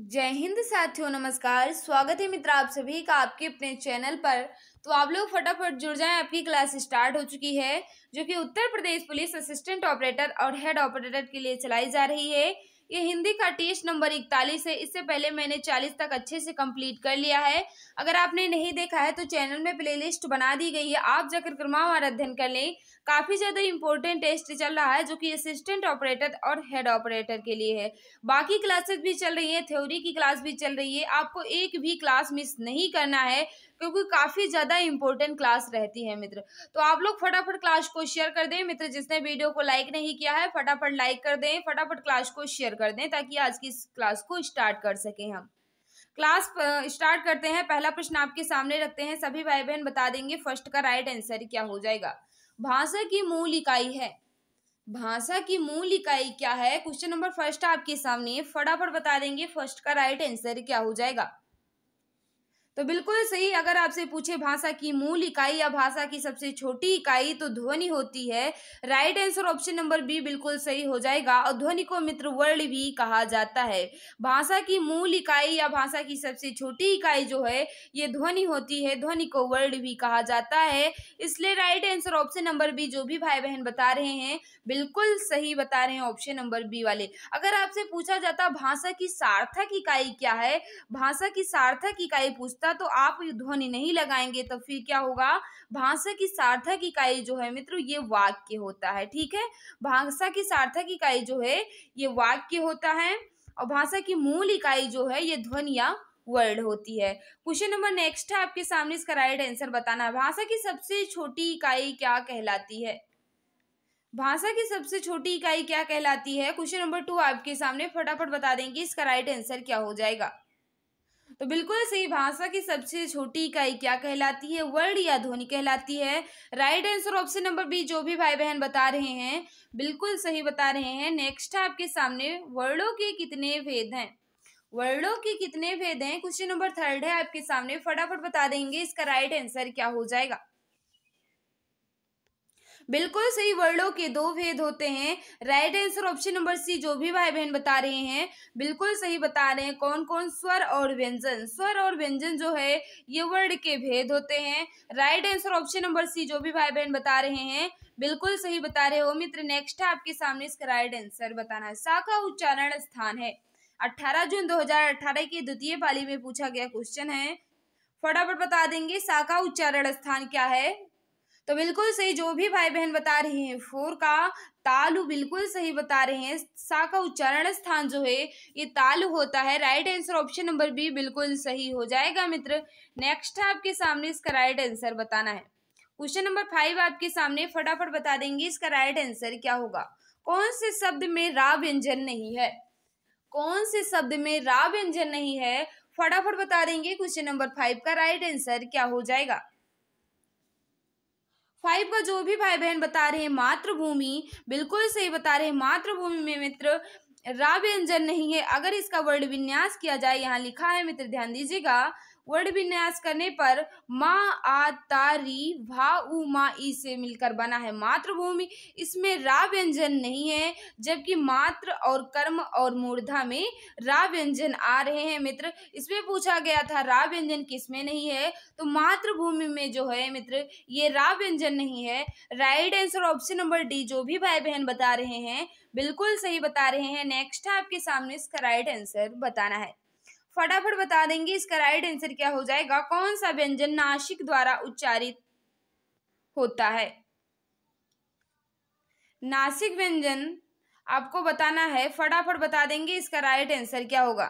जय हिंद साथियों नमस्कार स्वागत है मित्र आप सभी का आपके अपने चैनल पर तो आप लोग फटाफट जुड़ जाएं आपकी क्लास स्टार्ट हो चुकी है जो कि Uttar Pradesh police assistant operator और हेड ऑपरेटर के लिए चलाई जा रही है ये हिंदी का टेस्ट नंबर इकतालीस है इससे पहले मैंने चालीस तक अच्छे से कंप्लीट कर लिया है अगर आपने नहीं देखा है तो चैनल में प्लेलिस्ट बना दी गई है आप जाकर क्रमावार अध्ययन कर लें काफ़ी ज़्यादा इंपॉर्टेंट टेस्ट चल रहा है जो कि असिस्टेंट ऑपरेटर और हेड ऑपरेटर के लिए है बाकी क्लासेस भी चल रही है थ्योरी की क्लास भी चल रही है आपको एक भी क्लास मिस नहीं करना है क्योंकि काफ़ी ज़्यादा इंपॉर्टेंट क्लास रहती है मित्र तो आप लोग फटाफट क्लास को शेयर कर दें मित्र जिसने वीडियो को लाइक नहीं किया है फटाफट लाइक कर दें फटाफट क्लास को शेयर कर दें ताकि आज की इस क्लास को स्टार्ट कर सके हम क्लास स्टार्ट करते हैं पहला प्रश्न आपके सामने रखते हैं सभी भाई बहन बता देंगे फर्स्ट का राइट आंसर क्या हो जाएगा भाषा की मूल इकाई है भाषा की मूल इकाई क्या है क्वेश्चन नंबर फर्स्ट आपके सामने फटाफट बता देंगे फर्स्ट का राइट आंसर क्या हो जाएगा तो बिल्कुल सही अगर आपसे पूछे भाषा की मूल इकाई या भाषा की सबसे छोटी इकाई तो ध्वनि होती है right answer option number B बिल्कुल सही हो जाएगा और ध्वनि को मित्र वर्ड भी कहा जाता है भाषा की मूल इकाई या भाषा की सबसे छोटी इकाई जो है ये ध्वनि होती है ध्वनि को वर्ड भी कहा जाता है इसलिए right answer option number B जो भी भाई बहन बता रहे हैं बिल्कुल सही बता रहे हैं ऑप्शन नंबर बी वाले अगर आपसे पूछा जाता भाषा की सार्थक इकाई क्या है भाषा की सार्थक इकाई पूछता घुसता तो आप ध्वनि नहीं लगाएंगे तो फिर क्या होगा भाषा की सार्थक इकाई जो है मित्रों ये वाक्य होता है ठीक है भाषा की सार्थक इकाई जो है ये वाक्य होता है और भाषा की मूल इकाई जो है ये ध्वनिया वर्ड होती है क्वेश्चन नंबर नेक्स्ट है आपके सामने इसका राइट आंसर बताना है भाषा की सबसे छोटी इकाई क्या कहलाती है भाषा की सबसे छोटी इकाई क्या कहलाती है क्वेश्चन नंबर टू आपके सामने फटाफट बता देंगे इसका राइट आंसर क्या हो जाएगा तो बिल्कुल सही भाषा की सबसे छोटी इकाई क्या कहलाती है वर्ड या ध्वनि कहलाती है right answer option number B जो भी भाई बहन बता रहे हैं बिल्कुल सही बता रहे हैं नेक्स्ट है आपके सामने वर्डो के कितने भेद हैं वर्डो के कितने भेद हैं क्वेश्चन नंबर थर्ड है आपके सामने फटाफट बता देंगे इसका राइट आंसर क्या हो जाएगा बिल्कुल सही वर्डो के दो भेद होते हैं right answer option number C जो भी भाई बहन बता रहे हैं बिल्कुल सही बता रहे हैं कौन कौन स्वर और व्यंजन स्वर और व्यंजन जो है ये वर्ड के भेद होते हैं right answer option number C जो भी भाई बहन बता रहे हैं बिल्कुल सही बता रहे हो मित्र नेक्स्ट है आपके सामने इसका राइट आंसर बताना है शाखा उच्चारण स्थान है 18 जून 2018 की द्वितीय पाली में पूछा गया क्वेश्चन है फटाफट बता देंगे शाखा उच्चारण स्थान क्या है तो बिल्कुल सही जो भी भाई बहन बता रहे हैं फोर का तालु बिल्कुल सही बता रहे हैं सा का उच्चारण स्थान जो है ये तालु होता है right answer option number B बिल्कुल सही हो जाएगा मित्र नेक्स्ट आपके सामने इसका राइट आंसर बताना है क्वेश्चन नंबर फाइव आपके सामने फटाफट बता देंगे इसका राइट आंसर क्या होगा कौन से शब्द में रा व्यंजन नहीं है कौन से शब्द में रा व्यंजन नहीं है फटाफट बता देंगे क्वेश्चन नंबर फाइव का राइट आंसर क्या हो जाएगा फाइव का जो भी भाई बहन बता रहे हैं मातृभूमि बिल्कुल सही बता रहे हैं मातृभूमि में मित्र रा व्यंजन नहीं है अगर इसका वर्ड विन्यास किया जाए यहाँ लिखा है मित्र ध्यान दीजिएगा वर्ड विन्यास करने पर मा आ तारी भा उ मा ई से मिलकर बना है मातृभूमि इसमें रा व्यंजन नहीं है जबकि मात्र और कर्म और मूर्धा में रा व्यंजन आ रहे हैं मित्र इसमें पूछा गया था रा व्यंजन किसमें नहीं है तो मातृभूमि में जो है मित्र ये रा व्यंजन नहीं है right answer option number D जो भी भाई बहन बता रहे हैं बिल्कुल सही बता रहे हैं नेक्स्ट आपके सामने इसका राइट आंसर बताना है फटाफट बता देंगे इसका राइट आंसर क्या हो जाएगा कौन सा व्यंजन नासिक द्वारा उच्चारित होता है नासिक व्यंजन आपको बताना है फटाफट बता देंगे इसका राइट आंसर क्या होगा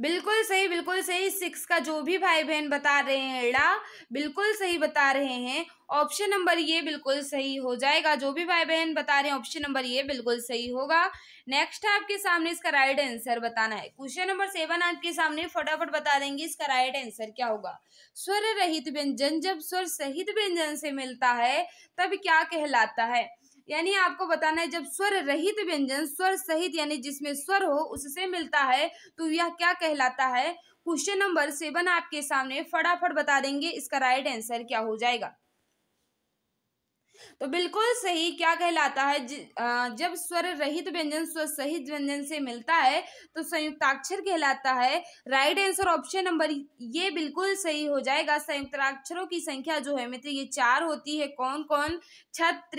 बिल्कुल सही बिल्कुल सही सिक्स का जो भी भाई बहन बता रहे हैं एड़ा बिल्कुल सही बता रहे हैं ऑप्शन नंबर ये बिल्कुल सही हो जाएगा जो भी भाई बहन बता रहे हैं ऑप्शन नंबर ये बिल्कुल सही होगा नेक्स्ट आपके सामने इसका राइट आंसर बताना है क्वेश्चन नंबर सेवन आपके सामने फटाफट बता देंगे इसका राइट आंसर क्या होगा स्वर रहित व्यंजन जब स्वर सहित व्यंजन से मिलता है तब क्या कहलाता है यानी आपको बताना है जब स्वर रहित व्यंजन स्वर सहित यानी जिसमें स्वर हो उससे मिलता है तो यह क्या कहलाता है क्वेश्चन नंबर सेवन आपके सामने फटाफट बता देंगे इसका राइट आंसर क्या हो जाएगा तो बिल्कुल सही क्या कहलाता है जब स्वर रहित व्यंजन स्वर सहित व्यंजन से मिलता है तो संयुक्ताक्षर कहलाता है राइट आंसर ऑप्शन नंबर ये बिल्कुल सही हो जाएगा संयुक्ताक्षरों की संख्या जो है मित्र ये चार होती है कौन कौन छत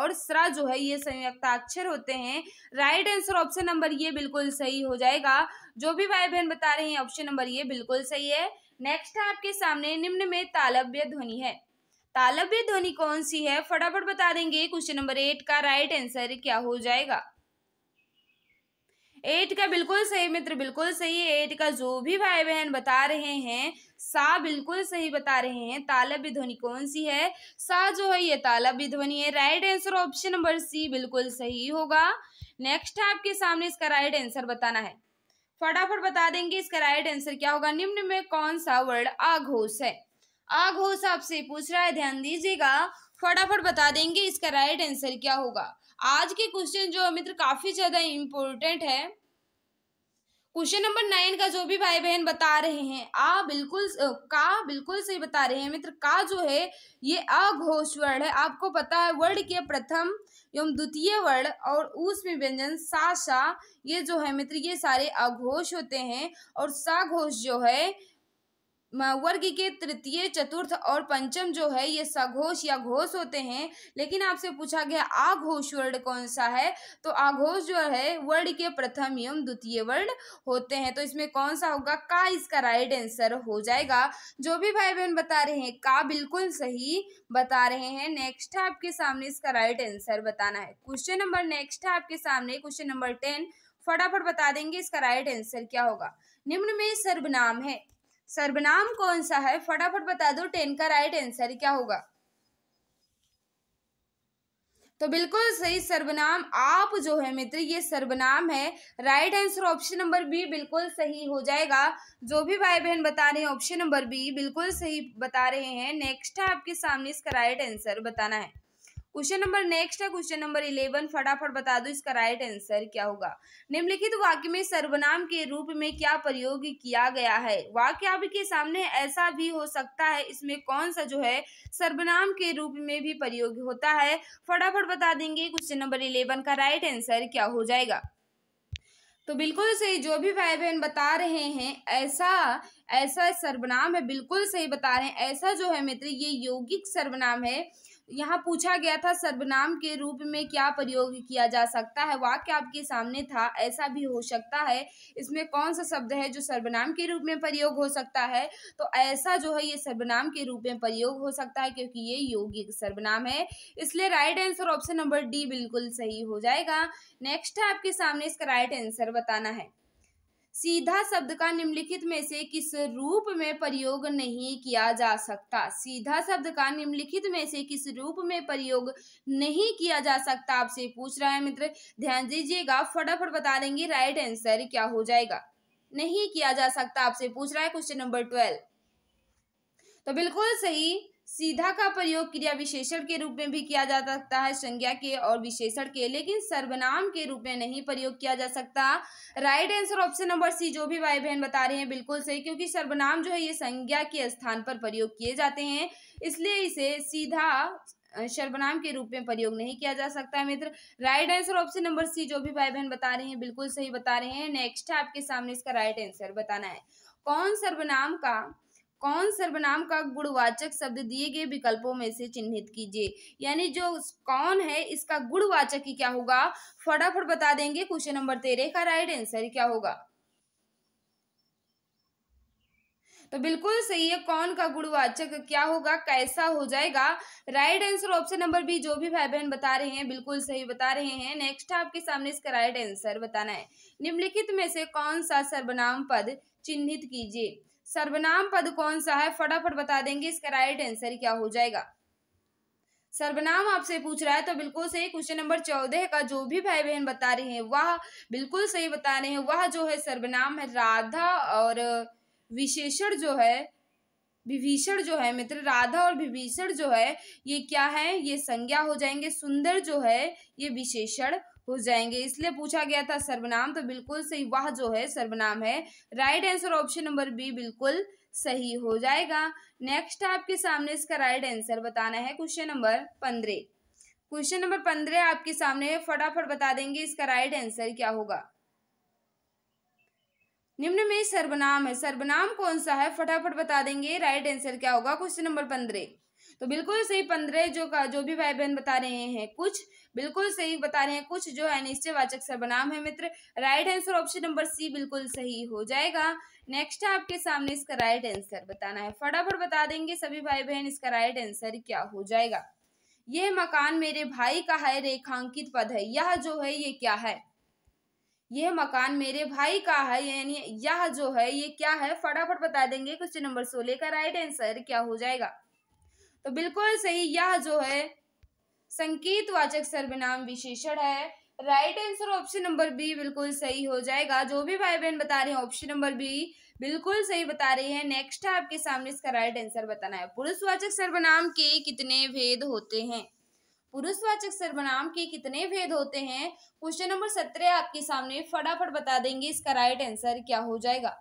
और श्रा जो है ये संयुक्ताक्षर होते हैं राइट आंसर ऑप्शन नंबर ये बिल्कुल सही हो जाएगा जो भी भाई बहन बता रहे हैं ऑप्शन नंबर ये बिल्कुल सही है नेक्स्ट है आपके सामने निम्न में तालव्य ध्वनि है तालव्य ध्वनि कौन सी है फटाफट बता देंगे क्वेश्चन नंबर एट का राइट आंसर क्या हो जाएगा एट का बिल्कुल सही मित्र बिल्कुल सही है एट का जो भी भाई बहन बता रहे हैं सा बिल्कुल सही बता रहे हैं तालब ध्वनि कौन सी है सा जो है ये तालब ध्वनि है right answer option number C बिल्कुल सही होगा नेक्स्ट आपके सामने इसका राइट आंसर बताना है फटाफट बता देंगे इसका राइट आंसर क्या होगा निम्न में कौन सा वर्ड आघोष है आघोष आपसे पूछ रहा है ध्यान दीजिएगा फटाफट बता देंगे इसका राइट आंसर क्या होगा आज के क्वेश्चन जो मित्र काफी ज्यादा इंपॉर्टेंट है क्वेश्चन नंबर नाइन का जो भी भाई बहन बता रहे हैं आ बिल्कुल का बिल्कुल सही बता रहे हैं मित्र का जो है ये अघोष वर्ड है आपको पता है वर्ड के प्रथम एवं द्वितीय वर्ड और उसमें व्यंजन सा सा ये जो है मित्र ये सारे अघोष होते हैं और सा घोष जो है वर्ग के तृतीय चतुर्थ और पंचम जो है ये सघोष या घोष होते हैं लेकिन आपसे पूछा गया आघोष वर्ण कौन सा है तो आघोष जो है वर्ण के प्रथम एवं द्वितीय वर्ण होते हैं तो इसमें कौन सा होगा का इसका राइट आंसर हो जाएगा जो भी भाई बहन बता रहे हैं का बिल्कुल सही बता रहे हैं नेक्स्ट है आपके सामने इसका राइट आंसर बताना है क्वेश्चन नंबर नेक्स्ट है आपके सामने क्वेश्चन नंबर टेन फटाफट बता देंगे इसका राइट आंसर क्या होगा निम्न में सर्वनाम है सर्वनाम कौन सा है फटाफट बता दो टेन का राइट आंसर क्या होगा तो बिल्कुल सही सर्वनाम आप जो है मित्र ये सर्वनाम है right answer option number B बिल्कुल सही हो जाएगा जो भी भाई बहन बता रहे हैं ऑप्शन नंबर बी बिल्कुल सही बता रहे हैं नेक्स्ट है आपके सामने इसका राइट आंसर बताना है क्वेश्चन नंबर नेक्स्ट है क्वेश्चन नंबर इलेवन फटाफट बता दो इसका राइट आंसर क्या होगा निम्नलिखित वाक्य में सर्वनाम के रूप में क्या प्रयोग किया गया है वाक्य आपके सामने ऐसा भी हो सकता है इसमें कौन सा जो है सर्वनाम के रूप में भी प्रयोग होता है फटाफट बता देंगे क्वेश्चन नंबर इलेवन का राइट आंसर क्या हो जाएगा तो बिल्कुल सही जो भी भाई बहन बता रहे हैं ऐसा ऐसा सर्वनाम है बिल्कुल सही बता रहे हैं ऐसा जो है मित्र ये यौगिक सर्वनाम है यहाँ पूछा गया था सर्वनाम के रूप में क्या प्रयोग किया जा सकता है वाक्य आपके सामने था ऐसा भी हो सकता है इसमें कौन सा शब्द है जो सर्वनाम के रूप में प्रयोग हो सकता है तो ऐसा जो है ये सर्वनाम के रूप में प्रयोग हो सकता है क्योंकि ये योगिक सर्वनाम है इसलिए right answer option number D बिल्कुल सही हो जाएगा नेक्स्ट है आपके सामने इसका राइट आंसर बताना है सीधा शब्द का निम्नलिखित में से किस रूप में प्रयोग नहीं किया जा सकता सीधा शब्द का निम्नलिखित में से किस रूप में प्रयोग नहीं किया जा सकता आपसे पूछ रहा है मित्र ध्यान दीजिएगा फटाफट बता देंगे राइट आंसर क्या हो जाएगा नहीं किया जा सकता आपसे पूछ रहा है क्वेश्चन नंबर ट्वेल्व तो बिल्कुल सही सीधा का प्रयोग क्रिया विशेषण के रूप में भी किया जा सकता है संज्ञा के और विशेषण के लेकिन सर्वनाम के रूप में नहीं प्रयोग किया जा सकता right answer option number C जो भी भाई बहन बता रहे हैं बिल्कुल सही क्योंकि सर्वनाम जो है ये संज्ञा के स्थान पर प्रयोग किए जाते हैं इसलिए इसे सीधा सर्वनाम के रूप में प्रयोग नहीं किया जा सकता है मित्र right answer option number C जो भी भाई बहन बता रहे हैं बिल्कुल सही बता रहे हैं नेक्स्ट है आपके सामने इसका राइट आंसर बताना है कौन सर्वनाम का कौन सर्वनाम का गुणवाचक शब्द दिए गए विकल्पों में से चिन्हित कीजिए यानी जो कौन है इसका गुणवाचक ही क्या होगा फटाफट बता देंगे क्वेश्चन नंबर तेरह का राइट आंसर क्या होगा तो बिल्कुल सही है कौन का गुणवाचक क्या होगा कैसा हो जाएगा right answer option number B जो भी भाई बहन बता रहे हैं बिल्कुल सही बता रहे हैं नेक्स्ट आपके सामने इसका राइट आंसर बताना है निम्नलिखित में से कौन सा सर्वनाम पद चिन्हित कीजिए सर्वनाम पद कौन सा है फटाफट बता देंगे इसका राइट आंसर क्या हो जाएगा सर्वनाम आपसे पूछ रहा है तो बिल्कुल सही क्वेश्चन नंबर चौदह का जो भी भाई बहन बता रहे हैं वह बिल्कुल सही बता रहे हैं वह जो है सर्वनाम है राधा और विशेषण जो है विभीषण जो है मित्र राधा और विभीषण जो है ये क्या है ये संज्ञा हो जाएंगे सुंदर जो है ये विशेषण हो जाएंगे इसलिए पूछा गया था सर्वनाम तो बिल्कुल सही वह जो है सर्वनाम है right answer option number B बिल्कुल सही हो जाएगा नेक्स्ट आपके सामने इसका राइट आंसर बताना है क्वेश्चन नंबर पंद्रह क्वेश्चन नंबर पंद्रह आपके सामने है फटाफट बता देंगे इसका राइट आंसर क्या होगा निम्न में सर्वनाम है सर्वनाम कौन सा है फटाफट बता देंगे राइट आंसर क्या होगा क्वेश्चन नंबर पंद्रह तो बिल्कुल सही पंद्रह जो का जो भी भाई बहन बता रहे हैं कुछ बिल्कुल सही बता रहे हैं कुछ जो है निश्चयवाचक सर्वनाम है मित्र right answer option number C बिल्कुल सही हो जाएगा नेक्स्ट आपके सामने इसका राइट आंसर बताना है फटाफट बता देंगे सभी भाई बहन इसका राइट आंसर क्या हो जाएगा यह मकान मेरे भाई का है रेखांकित पद है यह जो है ये क्या है यह मकान मेरे भाई का है यानी यह जो है ये क्या है फटाफट बता देंगे क्वेश्चन नंबर सोलह का राइट आंसर क्या हो जाएगा तो बिल्कुल सही यह जो है संकेत वाचक सर्वनाम विशेषण है right answer option number B बिल्कुल सही हो जाएगा जो भी भाई बहन बता रहे हैं ऑप्शन नंबर बी बिल्कुल सही बता रहे हैं नेक्स्ट है आपके सामने इसका राइट आंसर बताना है पुरुषवाचक सर्वनाम के कितने भेद होते हैं पुरुषवाचक सर्वनाम के कितने भेद होते हैं क्वेश्चन नंबर सत्रह आपके सामने फटाफट बता देंगे इसका राइट आंसर क्या हो जाएगा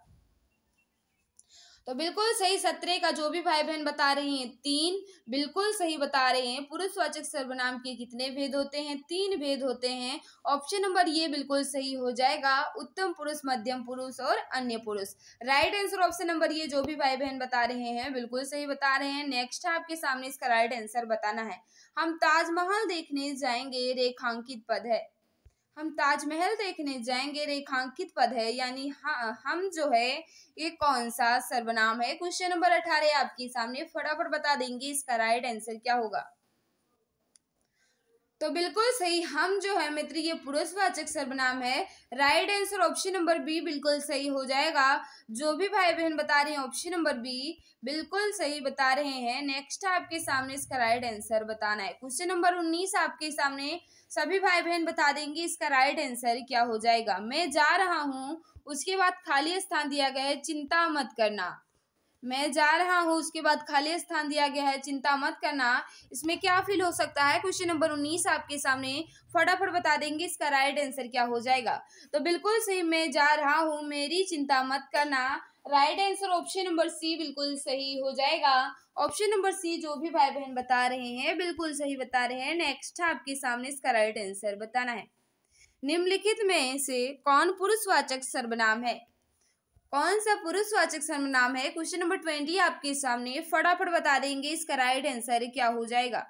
तो बिल्कुल सही सत्रह का जो भी भाई बहन बता रही हैं तीन बिल्कुल सही बता रहे हैं पुरुषवाचक सर्वनाम के कितने भेद होते हैं तीन भेद होते हैं ऑप्शन नंबर ये बिल्कुल सही हो जाएगा उत्तम पुरुष मध्यम पुरुष और अन्य पुरुष राइट आंसर ऑप्शन नंबर ये जो भी भाई बहन बता रहे हैं बिल्कुल सही बता रहे हैं नेक्स्ट है आपके सामने इसका राइट आंसर बताना है हम ताजमहल देखने जाएंगे रेखांकित पद है हम ताजमहल देखने जाएंगे रेखांकित पद है यानी हम जो है ये कौन सा सर्वनाम है क्वेश्चन नंबर अठारह आपके सामने फटाफट बता देंगे इसका राइट आंसर क्या होगा तो बिल्कुल सही हम जो है मित्र ये पुरुषवाचक सर्वनाम है right answer option number B बिल्कुल सही हो जाएगा जो भी भाई बहन बता रहे हैं ऑप्शन नंबर बी बिल्कुल सही बता रहे हैं नेक्स्ट आपके सामने इसका राइट आंसर बताना है क्वेश्चन नंबर उन्नीस आपके सामने सभी भाई बहन बता देंगे इसका राइट आंसर क्या हो जाएगा मैं जा रहा हूँ उसके बाद खाली स्थान दिया गया है चिंता मत करना मैं जा रहा हूँ उसके बाद खाली स्थान दिया गया है चिंता मत करना इसमें क्या फील हो सकता है क्वेश्चन नंबर उन्नीस आपके सामने फटाफट बता देंगे इसका राइट आंसर क्या हो जाएगा तो बिल्कुल सही मैं जा रहा हूँ मेरी चिंता मत करना right answer option number C बिल्कुल सही हो जाएगा ऑप्शन नंबर सी जो भी भाई बहन बता रहे हैं बिल्कुल सही बता रहे हैं नेक्स्ट आपके सामने इसका राइट आंसर बताना है निम्नलिखित में से कौन पुरुषवाचक सर्वनाम है कौन सा पुरुषवाचक सर्वनाम है क्वेश्चन नंबर ट्वेंटी आपके सामने फटाफट बता देंगे इसका राइट आंसर क्या हो जाएगा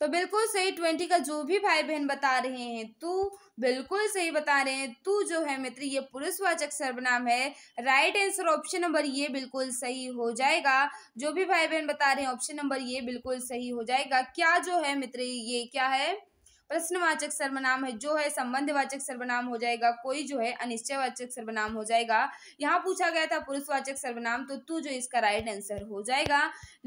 तो बिल्कुल सही ट्वेंटी का जो भी भाई बहन बता रहे हैं तू बिल्कुल सही बता रहे हैं तू जो है मित्र ये पुरुषवाचक सर्वनाम है राइट आंसर ऑप्शन नंबर ये बिल्कुल सही हो जाएगा जो भी भाई बहन बता रहे हैं ऑप्शन नंबर ये बिल्कुल सही हो जाएगा क्या जो है मित्र ये क्या है प्रश्नवाचक सर्वनाम है जो है संबंधवाचक सर्वनाम हो जाएगा कोई जो है अनिश्चयवाचक सर्वनाम हो जाएगा यहाँ पूछा गया था पुरुषवाचक सर्वनाम तो तू जो इसका राइट आंसर हो जाएगा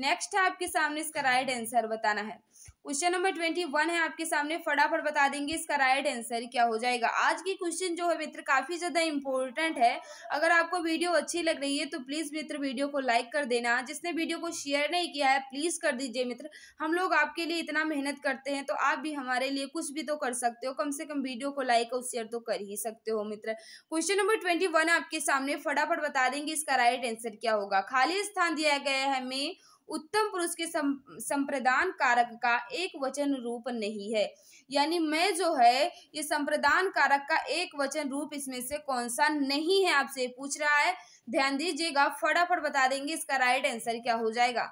नेक्स्ट है आपके सामने इसका राइट आंसर बताना है क्वेश्चन नंबर ट्वेंटी वन है आपके सामने फटाफट -फड़ बता देंगे इसका राइट आंसर क्या हो जाएगा आज की क्वेश्चन जो है मित्र काफ़ी ज़्यादा इंपॉर्टेंट है अगर आपको वीडियो अच्छी लग रही है तो प्लीज़ मित्र वीडियो को लाइक कर देना जिसने वीडियो को शेयर नहीं किया है प्लीज़ कर दीजिए मित्र हम लोग आपके लिए इतना मेहनत करते हैं तो आप भी हमारे लिए कुछ भी तो कर सकते हो कम से कम वीडियो को लाइक और शेयर तो कर ही सकते हो मित्र क्वेश्चन नंबर ट्वेंटी आपके सामने फटाफट बता देंगे इसका राइट आंसर क्या होगा खाली स्थान दिया गया है में उत्तम पुरुष के संप्रदान कारक का एक वचन रूप नहीं है यानी मैं जो है ये संप्रदान कारक का एक वचन रूप इसमें से कौन सा नहीं है आपसे पूछ रहा है ध्यान दीजिएगा फटाफट बता देंगे इसका राइट आंसर क्या हो जाएगा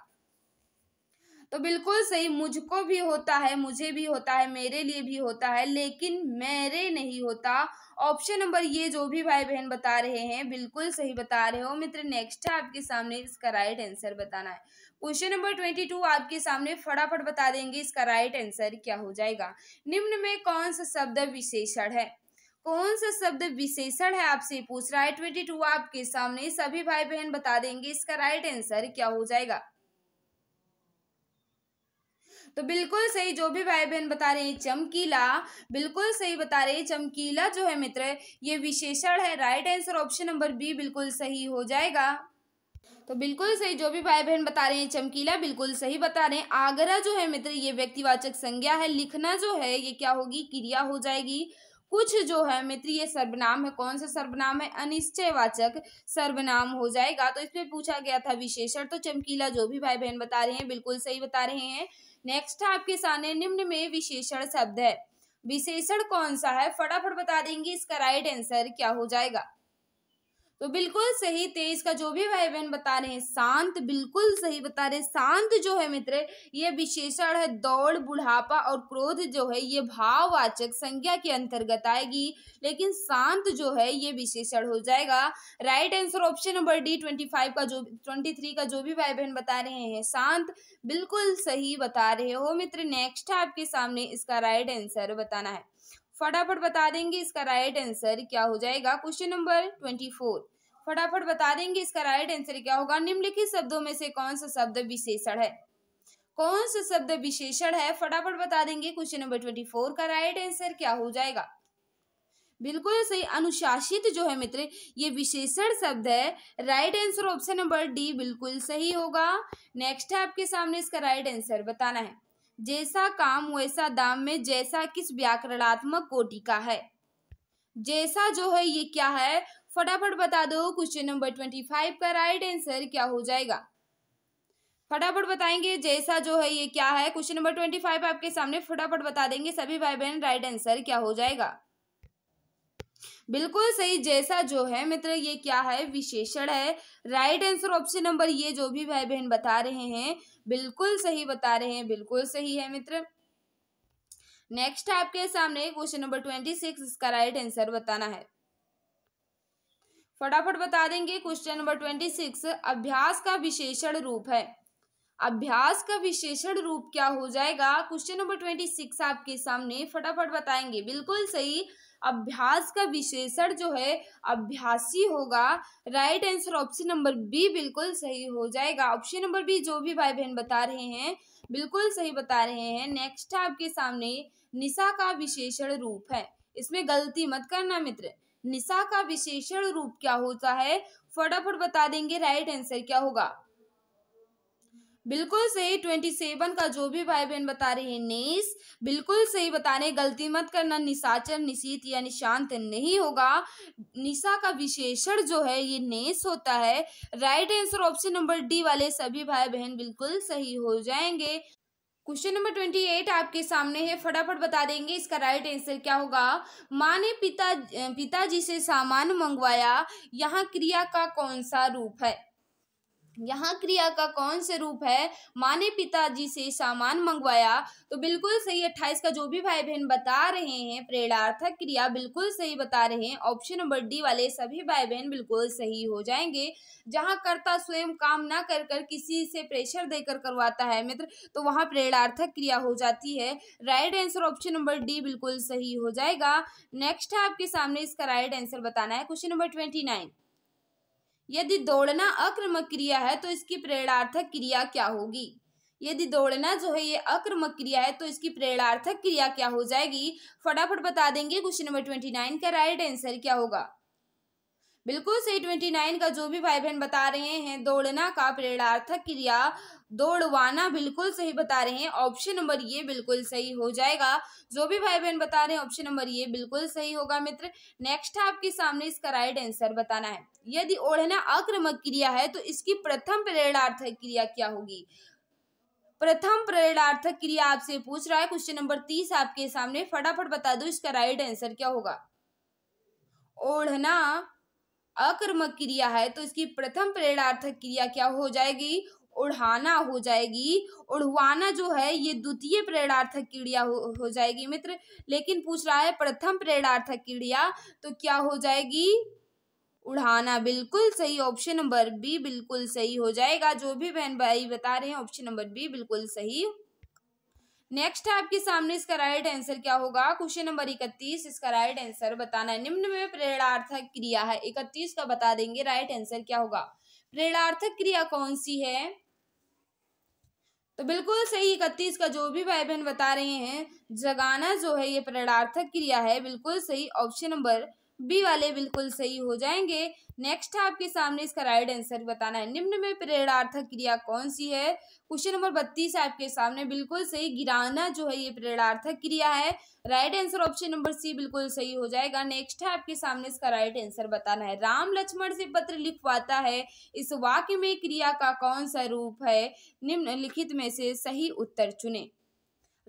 तो बिल्कुल सही मुझको भी होता है मुझे भी होता है मेरे लिए भी होता है लेकिन मेरे नहीं होता ऑप्शन नंबर ये जो भी भाई बहन बता रहे हैं बिल्कुल सही बता रहे हो मित्र नेक्स्ट है आपके सामने इसका राइट आंसर बताना है क्वेश्चन नंबर ट्वेंटी टू आपके सामने फटाफट बता देंगे इसका राइट आंसर क्या हो जाएगा निम्न में कौन सा शब्द विशेषण है कौन सा शब्द विशेषण है आपसे पूछ रहा है ट्वेंटी टू आपके सामने सभी भाई बहन बता देंगे इसका राइट आंसर क्या हो जाएगा तो बिल्कुल सही जो भी भाई बहन बता रहे हैं चमकीला बिल्कुल सही बता रहे हैं चमकीला जो है मित्र ये विशेषण है right answer option number B बिल्कुल सही हो जाएगा तो बिल्कुल सही जो भी भाई बहन बता रहे हैं चमकीला बिल्कुल सही बता रहे हैं आगरा जो है मित्र ये व्यक्तिवाचक संज्ञा है लिखना जो है ये क्या होगी क्रिया हो जाएगी कुछ जो है मित्र ये सर्वनाम है कौन सा सर्वनाम है अनिश्चयवाचक सर्वनाम हो जाएगा तो इसमें पूछा गया था विशेषण तो चमकीला जो भी भाई बहन बता रहे हैं बिल्कुल सही बता रहे हैं नेक्स्ट आपके सामने निम्न में विशेषण शब्द है विशेषण कौन सा है फटाफट बता देंगे इसका राइट आंसर क्या हो जाएगा तो बिल्कुल सही तेईस का जो भी भाई बहन बता रहे हैं शांत बिल्कुल सही बता रहे हैं शांत जो है मित्र ये विशेषण है दौड़ बुढ़ापा और क्रोध जो है ये भाववाचक संज्ञा के अंतर्गत आएगी लेकिन शांत जो है ये विशेषण हो जाएगा right answer option number D twenty five का जो ट्वेंटी थ्री का जो भी भाई बहन बता रहे हैं शांत बिल्कुल सही बता रहे हो मित्र नेक्स्ट है आपके सामने इसका राइट आंसर बताना है फटाफट बता देंगे इसका राइट आंसर क्या हो जाएगा क्वेश्चन नंबर ट्वेंटी फोर फटाफट बता देंगे इसका राइट आंसर क्या होगा निम्नलिखित शब्दों में से कौन सा शब्द विशेषण है कौन सा शब्द विशेषण है फटाफट बता देंगे क्वेश्चन नंबर ट्वेंटी फोर का राइट आंसर क्या हो जाएगा बिल्कुल सही अनुशासित जो है मित्र ये विशेषण शब्द है right answer option number D बिल्कुल सही होगा नेक्स्ट है आपके सामने इसका राइट आंसर बताना है जैसा काम वैसा दाम में जैसा किस व्याकरणात्मक कोटि का है जैसा जो है ये क्या है फटाफट बता दो क्वेश्चन नंबर ट्वेंटी फाइव का राइट आंसर क्या हो जाएगा फटाफट बताएंगे जैसा जो है ये क्या है क्वेश्चन नंबर ट्वेंटी फाइव आपके सामने फटाफट बता देंगे सभी भाई बहन राइट आंसर क्या हो जाएगा बिल्कुल सही जैसा जो है मित्र ये क्या है विशेषण है राइट आंसर ऑप्शन नंबर ये जो भी भाई बहन बता रहे हैं बिल्कुल सही बता रहे हैं बिल्कुल सही है मित्र नेक्स्ट आपके सामने क्वेश्चन नंबर ट्वेंटी सिक्स इसका राइट आंसर बताना है फटाफट बता देंगे क्वेश्चन नंबर ट्वेंटी सिक्स अभ्यास का विशेषण रूप है अभ्यास का विशेषण रूप क्या हो जाएगा क्वेश्चन नंबर ट्वेंटी सिक्स आपके सामने फटाफट बताएंगे बिल्कुल सही अभ्यास का विशेषण जो है अभ्यासी होगा right answer option number B बिल्कुल सही हो जाएगा ऑप्शन नंबर बी जो भी भाई बहन बता रहे हैं बिल्कुल सही बता रहे हैं नेक्स्ट आपके सामने निशा का विशेषण रूप है इसमें गलती मत करना मित्र निशा का विशेषण रूप क्या होता है फटाफट बता देंगे राइट आंसर क्या होगा बिल्कुल सही ट्वेंटी सेवन का जो भी भाई बहन बता रहे हैं नेस बिल्कुल सही बता रहे गलती मत करना निशाचर निशीत या निशांत नहीं होगा निशा का विशेषण जो है ये नेस होता है right answer option number D वाले सभी भाई बहन बिल्कुल सही हो जाएंगे क्वेश्चन नंबर ट्वेंटी एट आपके सामने है फटाफट बता देंगे इसका राइट आंसर क्या होगा माँ ने पिता पिताजी से सामान मंगवाया यहाँ क्रिया का कौन सा रूप है यहाँ क्रिया का कौन से रूप है माँ ने पिताजी से सामान मंगवाया तो बिल्कुल सही अट्ठाईस का जो भी भाई बहन बता रहे हैं प्रेरणार्थक क्रिया बिल्कुल सही बता रहे हैं ऑप्शन नंबर डी वाले सभी भाई बहन बिल्कुल सही हो जाएंगे जहाँ कर्ता स्वयं काम ना कर कर किसी से प्रेशर देकर करवाता है मित्र तो वहाँ प्रेरणार्थक क्रिया हो जाती है right answer option number D बिल्कुल सही हो जाएगा नेक्स्ट है आपके सामने इसका राइट आंसर बताना है क्वेश्चन नंबर ट्वेंटी नाइन यदि दौड़ना अक्रमक क्रिया है तो इसकी प्रेरणार्थक क्रिया क्या होगी यदि दौड़ना जो है ये अक्रमक क्रिया है तो इसकी प्रेरणार्थक क्रिया क्या हो जाएगी फटाफट बता देंगे क्वेश्चन नंबर ट्वेंटी नाइन का राइट आंसर क्या होगा बिल्कुल सही ट्वेंटी नाइन का जो भी भाई बहन बता रहे हैं दौड़ना का प्रेरणार्थक क्रिया दौड़वाना बिल्कुल सही बता रहे हैं ऑप्शन नंबर ये बिल्कुल सही हो जाएगा जो भी भाई बहन बता रहे हैं ऑप्शन नंबर ये बिल्कुल सही होगा मित्र नेक्स्ट है आपके सामने इसका राइट आंसर बताना है यदि ओढ़ना आक्रमक क्रिया है तो इसकी प्रथम प्रेरणार्थक क्रिया क्या होगी प्रथम प्रेरणार्थक क्रिया आपसे पूछ रहा है क्वेश्चन नंबर तीस आपके सामने फटाफट बता दो इसका राइट आंसर क्या होगा ओढ़ना अकर्मक क्रिया है तो इसकी प्रथम प्रेरणार्थक क्रिया क्या हो जाएगी उड़ाना हो जाएगी उड़वाना जो है ये द्वितीय प्रेरणार्थक क्रिया हो, हो जाएगी मित्र लेकिन पूछ रहा है प्रथम प्रेरणार्थक क्रिया तो क्या हो जाएगी उड़ाना बिल्कुल सही ऑप्शन नंबर बी बिल्कुल सही हो जाएगा जो भी बहन भाई बता रहे हैं ऑप्शन नंबर बी बिल्कुल सही नेक्स्ट है आपके सामने इसका राइट आंसर क्या होगा क्वेश्चन नंबर इकतीस इसका राइट आंसर बताना है निम्न में प्रेरणार्थक क्रिया है इकतीस का बता देंगे राइट आंसर क्या होगा प्रेरणार्थक क्रिया कौन सी है तो बिल्कुल सही इकतीस का जो भी भाई बहन बता रहे हैं जगाना जो है ये प्रेरणार्थक क्रिया है बिल्कुल सही ऑप्शन नंबर बी वाले बिल्कुल सही हो जाएंगे नेक्स्ट है आपके सामने इसका राइट आंसर बताना है निम्न में प्रेरणार्थक क्रिया कौन सी है क्वेश्चन नंबर बत्तीस आपके सामने बिल्कुल सही गिराना जो है ये प्रेरणार्थक क्रिया है right answer option number C बिल्कुल सही हो जाएगा नेक्स्ट है आपके सामने इसका राइट आंसर बताना है राम लक्ष्मण से पत्र लिखवाता है इस वाक्य में क्रिया का कौन सा रूप है निम्नलिखित में से सही उत्तर चुने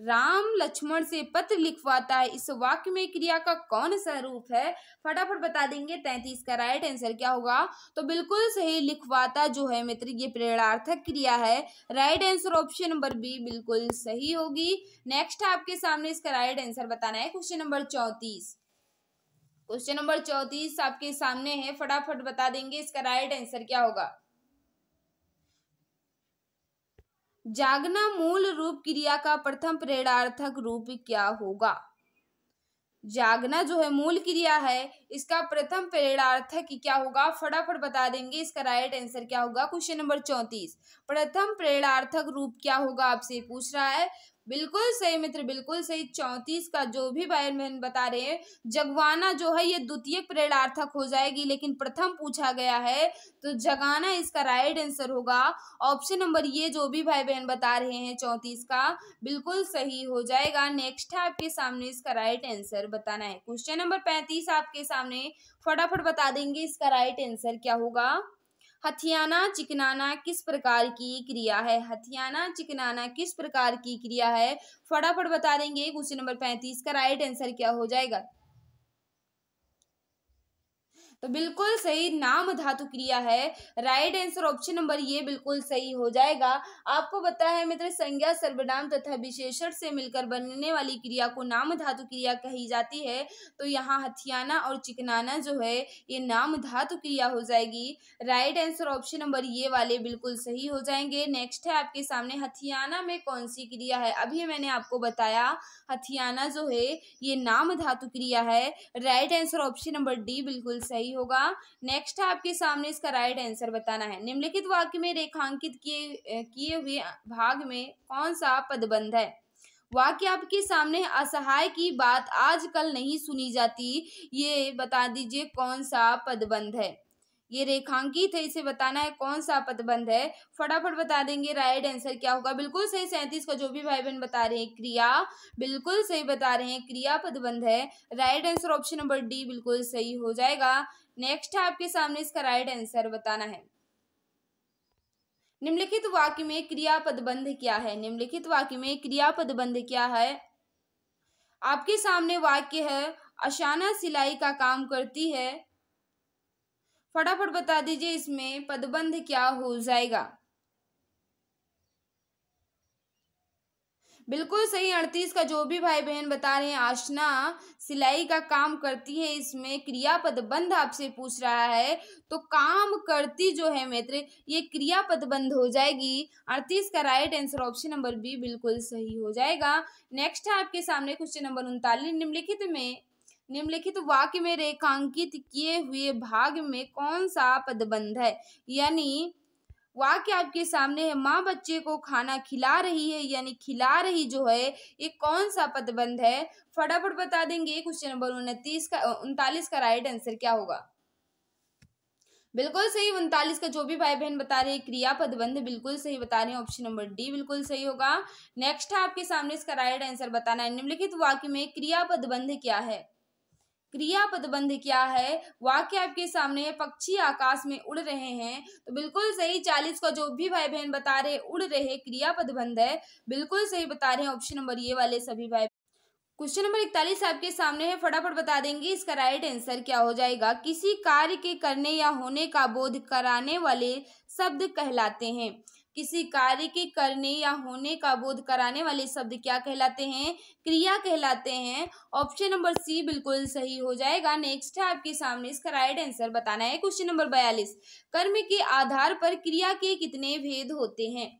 राम लक्ष्मण से पत्र लिखवाता है इस वाक्य में क्रिया का कौन सा रूप है फटाफट बता देंगे तैतीस का राइट आंसर क्या होगा तो बिल्कुल सही लिखवाता जो है मित्र ये प्रेरणार्थक क्रिया है right answer option number B बिल्कुल सही होगी नेक्स्ट आपके सामने इसका राइट आंसर बताना है क्वेश्चन नंबर चौंतीस क्वेश्चन नंबर चौतीस आपके सामने है फटाफट बता देंगे इसका राइट आंसर क्या होगा जागना मूल रूप क्रिया का प्रथम प्रेरणार्थक रूप क्या होगा जागना जो है मूल क्रिया है इसका प्रथम प्रेरणार्थक क्या होगा फटाफट बता देंगे इसका राइट आंसर क्या होगा क्वेश्चन नंबर चौंतीस प्रथम प्रेरणार्थक रूप क्या होगा आपसे पूछ रहा है बिल्कुल सही मित्र बिल्कुल सही चौंतीस का जो भी बहन बता रहे हैं जगवाना जो है ये द्वितीय प्रेरणार्थक हो जाएगी लेकिन प्रथम पूछा गया है तो जगाना इसका राइट आंसर होगा ऑप्शन नंबर ये जो भी भाई बहन बता रहे हैं चौंतीस का बिल्कुल सही हो जाएगा नेक्स्ट है आपके सामने इसका राइट आंसर बताना है क्वेश्चन नंबर पैंतीस आपके सामने सामने फटाफट बता देंगे इसका राइट आंसर क्या होगा हथियाना चिकनाना किस प्रकार की क्रिया है हथियाना चिकनाना किस प्रकार की क्रिया है फटाफट बता देंगे क्वेश्चन नंबर पैंतीस का राइट आंसर क्या हो जाएगा तो बिल्कुल सही नाम धातु क्रिया है राइट आंसर ऑप्शन नंबर ये बिल्कुल सही हो जाएगा आपको पता है मित्र संज्ञा सर्वनाम तथा विशेषण से मिलकर बनने वाली क्रिया को नाम धातु क्रिया कही जाती है तो यहाँ हथियाना और चिकनाना जो है ये नाम धातु क्रिया हो जाएगी राइट आंसर ऑप्शन नंबर ये वाले बिल्कुल सही हो जाएंगे नेक्स्ट है आपके सामने हथियाना में कौन सी क्रिया है अभी मैंने आपको बताया हथियाना जो है ये नाम धातु क्रिया है right answer option number D बिल्कुल सही सही होगा नेक्स्ट है आपके सामने इसका राइट आंसर बताना है निम्नलिखित वाक्य में रेखांकित किए किए हुए भाग में कौन सा पदबंध है वाक्य आपके सामने असहाय की बात आजकल नहीं सुनी जाती ये बता दीजिए कौन सा पदबंध है ये रेखांकित है इसे बताना है कौन सा पदबंध है फटाफट बता देंगे राइट आंसर क्या होगा बिल्कुल सही सैंतीस का जो भी भाई बहन बता रहे हैं क्रिया बिल्कुल सही बता रहे हैं क्रिया पदबंध है right answer option number D बिल्कुल सही हो जाएगा नेक्स्ट है आपके सामने इसका राइट आंसर बताना है निम्नलिखित वाक्य में क्रिया पदबंध क्या है निम्नलिखित वाक्य में क्रिया पदबंध क्या है आपके सामने वाक्य है अशाना सिलाई का काम करती है फटाफट बता दीजिए इसमें पदबंध क्या हो जाएगा बिल्कुल सही अड़तीस का जो भी भाई बहन बता रहे हैं आशना सिलाई का काम करती है इसमें क्रियापद बंध आपसे पूछ रहा है तो काम करती जो है मित्र ये क्रियापद बंध हो जाएगी अड़तीस का right answer option number B बिल्कुल सही हो जाएगा नेक्स्ट है आपके सामने क्वेश्चन नंबर उनतालीस निम्नलिखित में निम्नलिखित वाक्य में रेखांकित किए हुए भाग में कौन सा पदबंध है यानी वाक्य आपके सामने है माँ बच्चे को खाना खिला रही है यानी खिला रही जो है ये कौन सा पदबंध है फटाफट बता देंगे क्वेश्चन नंबर उनतीस का उनतालीस का राइट आंसर क्या होगा बिल्कुल सही उनतालीस का जो भी भाई बहन बता रहे हैं क्रिया पदबंध बिल्कुल सही बता रहे हैं ऑप्शन नंबर डी बिल्कुल सही होगा नेक्स्ट है आपके सामने इसका राइट आंसर बताना है निम्नलिखित वाक्य में क्रिया पदबंध क्या है क्रिया पदबंध क्या है वाक्य आपके सामने है पक्षी आकाश में उड़ रहे हैं तो बिल्कुल सही चालीस का जो भी भाई बहन बता रहे उड़ रहे क्रिया पदबंध है बिल्कुल सही बता रहे हैं ऑप्शन नंबर ये वाले सभी भाई क्वेश्चन नंबर इकतालीस आपके सामने है फटाफट बता देंगे इसका राइट आंसर क्या हो जाएगा किसी कार्य के करने या होने का बोध कराने वाले शब्द कहलाते हैं किसी कार्य के करने या होने का बोध कराने वाले शब्द क्या कहलाते हैं क्रिया कहलाते हैं ऑप्शन नंबर सी बिल्कुल सही हो जाएगा नेक्स्ट है आपके सामने इसका राइट आंसर बताना है क्वेश्चन नंबर बयालीस कर्म के आधार पर क्रिया के कितने भेद होते हैं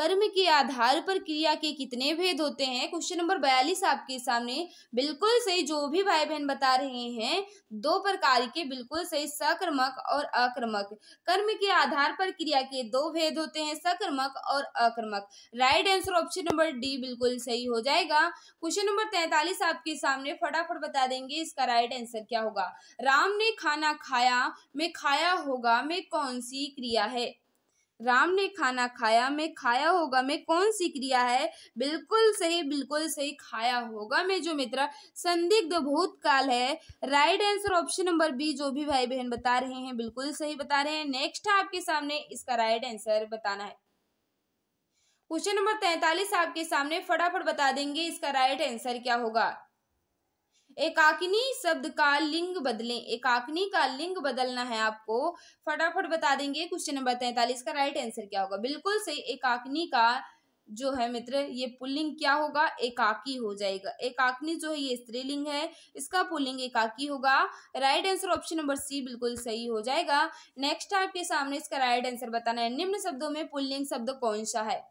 कर्म के आधार पर क्रिया के कितने भेद होते हैं क्वेश्चन नंबर बयालीस आपके सामने बिल्कुल सही जो भी भाई बहन बता रहे हैं दो प्रकार के बिल्कुल सही सक्रमक और अक्रमक कर्म के आधार पर क्रिया के दो भेद होते हैं सक्रमक और अक्रमक right answer option number D बिल्कुल सही हो जाएगा क्वेश्चन नंबर तैतालीस आपके सामने फटाफट बता देंगे इसका राइट आंसर क्या होगा राम ने खाना खाया में खाया होगा में कौन सी क्रिया है राम ने खाना खाया में खाया होगा में कौन सी क्रिया है बिल्कुल सही बिल्कुल सही खाया होगा में जो मित्र संदिग्ध भूतकाल है right answer option number B जो भी भाई बहन बता रहे हैं बिल्कुल सही बता रहे हैं नेक्स्ट आपके सामने इसका राइट आंसर बताना है क्वेश्चन नंबर तैतालीस आपके सामने फटाफट बता देंगे इसका राइट आंसर क्या होगा एकाकिनी शब्द का लिंग बदलें एकाकिनी का लिंग बदलना है आपको फटाफट बता देंगे क्वेश्चन नंबर तैंतालीस का राइट आंसर क्या होगा बिल्कुल सही एकाकिनी का जो है मित्र ये पुल्लिंग क्या होगा एकाकी हो जाएगा एकाकनी जो है ये स्त्रीलिंग है इसका पुल्लिंग एकाकी होगा right answer option number C बिल्कुल सही हो जाएगा नेक्स्ट आपके सामने इसका राइट आंसर बताना है निम्न शब्दों में पुल्लिंग शब्द कौन सा है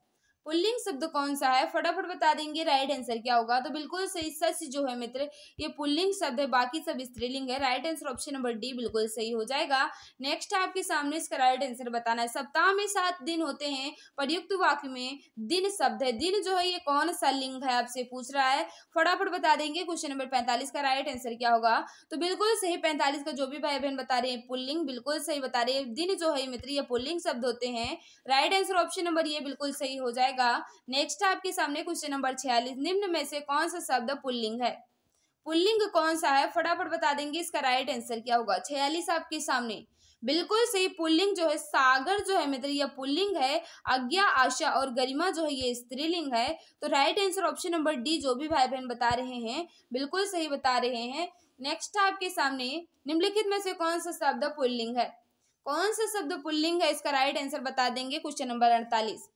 पुल्लिंग शब्द कौन सा है फटाफट बता देंगे राइट आंसर क्या होगा तो बिल्कुल सही सच जो है मित्र ये पुल्लिंग शब्द है बाकी सब स्त्रीलिंग है right answer option number D बिल्कुल सही हो जाएगा नेक्स्ट है आपके सामने इसका राइट आंसर बताना है सप्ताह में सात दिन होते हैं प्रयुक्त वाक्य में दिन शब्द है दिन जो है ये कौन सा लिंग है आपसे पूछ रहा है फटाफट बता देंगे क्वेश्चन नंबर पैंतालीस का राइट आंसर क्या होगा तो बिल्कुल सही पैंतालीस का जो भी भाई बहन बता रहे हैं पुल्लिंग बिल्कुल सही बता रहे हैं दिन जो है मित्र ये पुल्लिंग शब्द होते हैं राइट आंसर ऑप्शन नंबर ये बिल्कुल सही हो जाएगा जाएगा नेक्स्ट आपके सामने क्वेश्चन नंबर छियालीस निम्न में से कौन सा शब्द पुल्लिंग है पुल्लिंग कौन सा है फटाफट बता देंगे इसका राइट आंसर क्या होगा छियालीस आपके सामने बिल्कुल सही पुल्लिंग जो है सागर जो है मित्र यह पुल्लिंग है अज्ञा आशा और गरिमा जो है ये स्त्रीलिंग है तो right answer option number D जो भी भाई बहन बता रहे हैं बिल्कुल सही बता रहे हैं नेक्स्ट आपके सामने निम्नलिखित में से कौन सा शब्द पुल्लिंग है कौन सा शब्द पुल्लिंग है इसका राइट आंसर बता देंगे क्वेश्चन नंबर अड़तालीस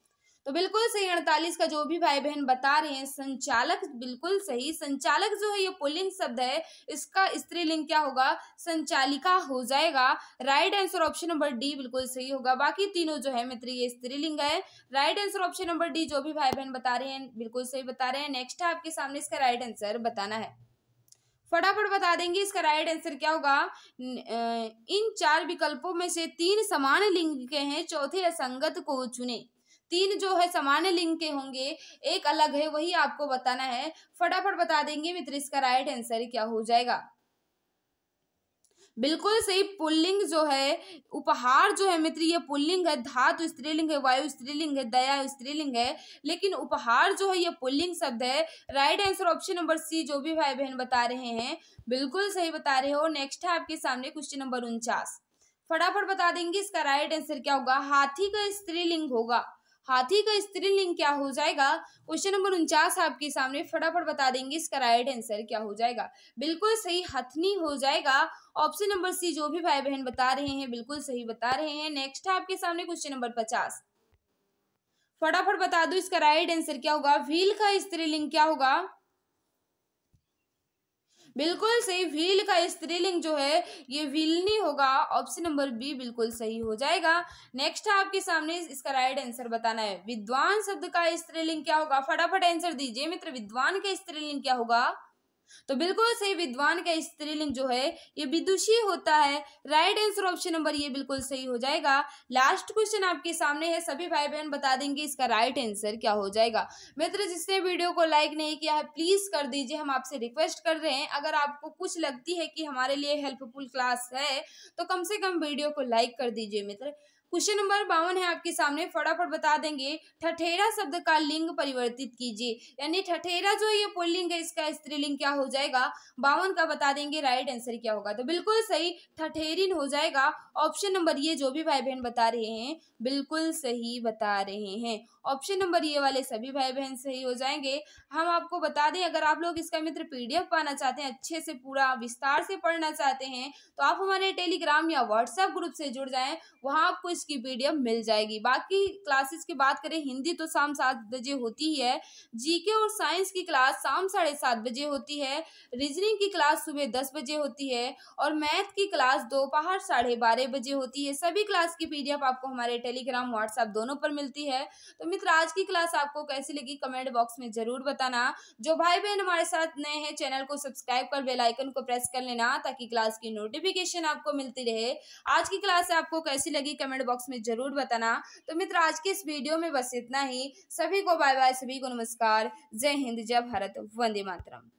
तो बिल्कुल सही अड़तालीस का जो भी भाई बहन बता रहे हैं संचालक बिल्कुल सही संचालक जो है ये पुलिंग शब्द है इसका स्त्रीलिंग क्या होगा संचालिका हो जाएगा right answer option number D बिल्कुल सही होगा बाकी तीनों जो है मित्र ये स्त्रीलिंग है right answer option number D जो भी भाई बहन बता रहे हैं बिल्कुल सही बता रहे हैं नेक्स्ट है आपके सामने इसका राइट आंसर बताना है फटाफट बता देंगे इसका राइट आंसर क्या होगा इन चार विकल्पों में से तीन समान लिंग के हैं चौथे असंगत को चुने तीन जो है सामान्य लिंग के होंगे एक अलग है वही आपको बताना है फटाफट बता देंगे मित्र इसका राइट आंसर क्या हो जाएगा बिल्कुल सही पुल्लिंग जो है उपहार जो है मित्र ये पुल्लिंग है धातु स्त्रीलिंग है वायु स्त्रीलिंग है दया स्त्रीलिंग है लेकिन उपहार जो है ये पुल्लिंग शब्द है right answer option number C जो भी भाई बहन बता रहे हैं बिल्कुल सही बता रहे हो नेक्स्ट है आपके सामने क्वेश्चन नंबर उनचास फटाफट बता देंगे इसका राइट आंसर क्या होगा हाथी का स्त्रीलिंग होगा हाथी का स्त्रीलिंग क्या हो जाएगा क्वेश्चन नंबर उनचास आपके सामने फटाफट बता देंगे इसका राइट आंसर क्या हो जाएगा बिल्कुल सही हथनी हो जाएगा ऑप्शन नंबर सी जो भी भाई बहन बता रहे हैं बिल्कुल सही बता रहे हैं नेक्स्ट है आपके सामने क्वेश्चन नंबर पचास फटाफट बता दो इसका राइट आंसर क्या होगा व्हील का स्त्रीलिंग क्या होगा बिल्कुल सही व्हील का स्त्रीलिंग जो है ये व्हीलनी होगा ऑप्शन नंबर बी बिल्कुल सही हो जाएगा नेक्स्ट है आपके सामने इसका राइट आंसर बताना है विद्वान शब्द का स्त्रीलिंग क्या होगा फटाफट आंसर दीजिए मित्र विद्वान का स्त्रीलिंग क्या होगा तो बिल्कुल सही विद्वान का स्त्रीलिंग जो है ये विदुषी होता है राइट आंसर ऑप्शन नंबर ये बिल्कुल सही हो जाएगा लास्ट क्वेश्चन आपके सामने है सभी भाई बहन बता देंगे इसका राइट आंसर क्या हो जाएगा मित्र जिसने वीडियो को लाइक नहीं किया है प्लीज कर दीजिए हम आपसे रिक्वेस्ट कर रहे हैं अगर आपको कुछ लगती है कि हमारे लिए हेल्पफुल क्लास है तो कम से कम वीडियो को लाइक कर दीजिए मित्र क्वेश्चन नंबर बावन है आपके सामने फटाफट बता देंगे ठठेरा शब्द का लिंग परिवर्तित कीजिए यानी ठठेरा जो ये पुल्लिंग है इसका स्त्रीलिंग क्या हो जाएगा बावन का बता देंगे राइट आंसर क्या होगा तो बिल्कुल सही ठठेरिन हो जाएगा ऑप्शन नंबर ये जो भी भाई बहन बता रहे हैं बिल्कुल सही बता रहे हैं ऑप्शन नंबर ये वाले सभी भाई बहन सही हो जाएंगे हम आपको बता दें अगर आप लोग इसका मित्र पीडीएफ पाना चाहते हैं अच्छे से पूरा विस्तार से पढ़ना चाहते हैं तो आप हमारे टेलीग्राम या व्हाट्सएप ग्रुप से जुड़ जाएं वहां आपको इस की पीडीएफ मिल जाएगी बाकी क्लासेस की बात करें हिंदी तो शाम सात बजे होती ही है जीके और साइंस की क्लास शाम साढ़े सात बजे होती है रीजनिंग की क्लास सुबह दस बजे होती है और मैथ की क्लास दोपहर साढ़े बारह बजे होती है सभी क्लास की पीडीएफ आपको हमारे टेलीग्राम व्हाट्सएप दोनों पर मिलती है तो मित्र आज की क्लास आपको कैसी लगी कमेंट बॉक्स में जरूर बताना जो भाई बहन हमारे साथ नए हैं चैनल को सब्सक्राइब कर बेलाइकन को प्रेस कर लेना ताकि क्लास की नोटिफिकेशन आपको मिलती रहे आज की क्लास आपको कैसी लगी कमेंट कमेंट बॉक्स में जरूर बताना तो मित्र आज की इस वीडियो में बस इतना ही सभी को बाय बाय सभी को नमस्कार जय हिंद जय भारत वंदे मातरम